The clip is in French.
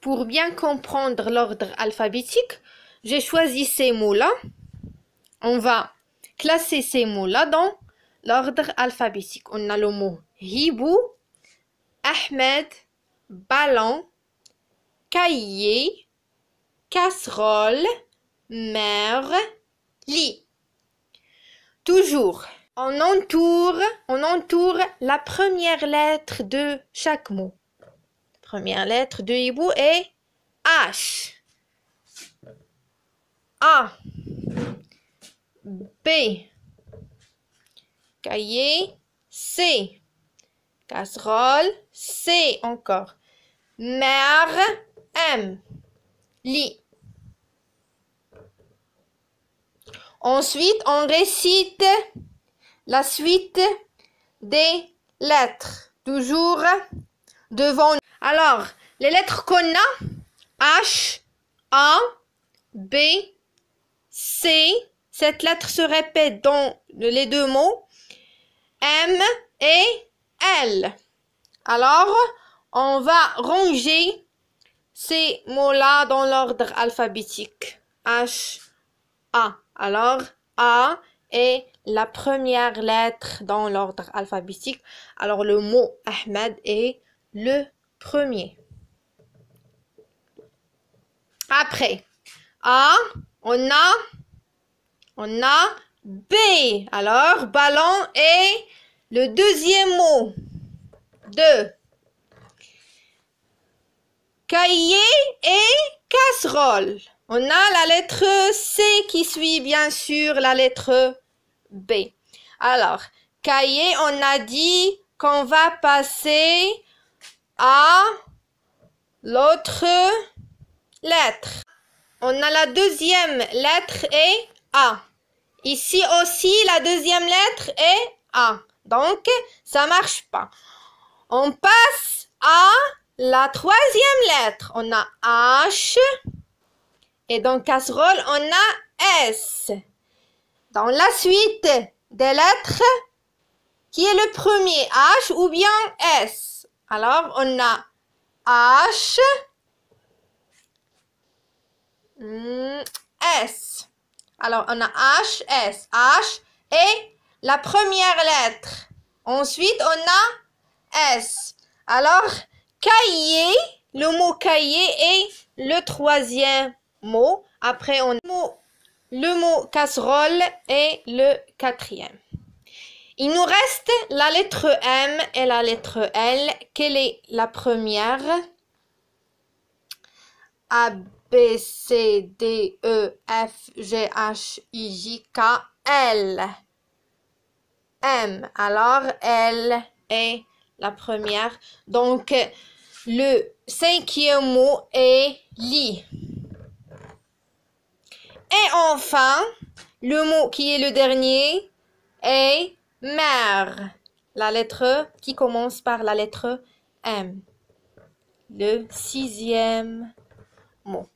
Pour bien comprendre l'ordre alphabétique, j'ai choisi ces mots-là. On va classer ces mots-là dans l'ordre alphabétique. On a le mot hibou, Ahmed, ballon, cahier, casserole, mère, lit. Toujours, on entoure, on entoure la première lettre de chaque mot. Première lettre de hibou est H. A. B. Cahier, C. Casserole, C encore. Mère, M. Lit. Ensuite, on récite la suite des lettres, toujours devant alors, les lettres qu'on a, H, A, B, C, cette lettre se répète dans les deux mots, M et L. Alors, on va ranger ces mots-là dans l'ordre alphabétique. H, A. Alors, A est la première lettre dans l'ordre alphabétique. Alors, le mot Ahmed est le premier. Après, A, on a, on a B. Alors, ballon est le deuxième mot. Deux. Cahier et casserole. On a la lettre C qui suit bien sûr la lettre B. Alors, cahier, on a dit qu'on va passer à l'autre lettre. On a la deuxième lettre et A. Ici aussi, la deuxième lettre est A. Donc, ça marche pas. On passe à la troisième lettre. On a H. Et dans casserole, on a S. Dans la suite des lettres, qui est le premier H ou bien S alors, on a H, mm, S. Alors, on a H, S. H est la première lettre. Ensuite, on a S. Alors, cahier, le mot cahier est le troisième mot. Après, on a le mot, le mot casserole est le quatrième. Il nous reste la lettre M et la lettre L. Quelle est la première A, B, C, D, E, F, G, H, I, J, K, L. M. Alors, L est la première. Donc, le cinquième mot est LI. Et enfin, le mot qui est le dernier est Mère. La lettre qui commence par la lettre M. Le sixième mot.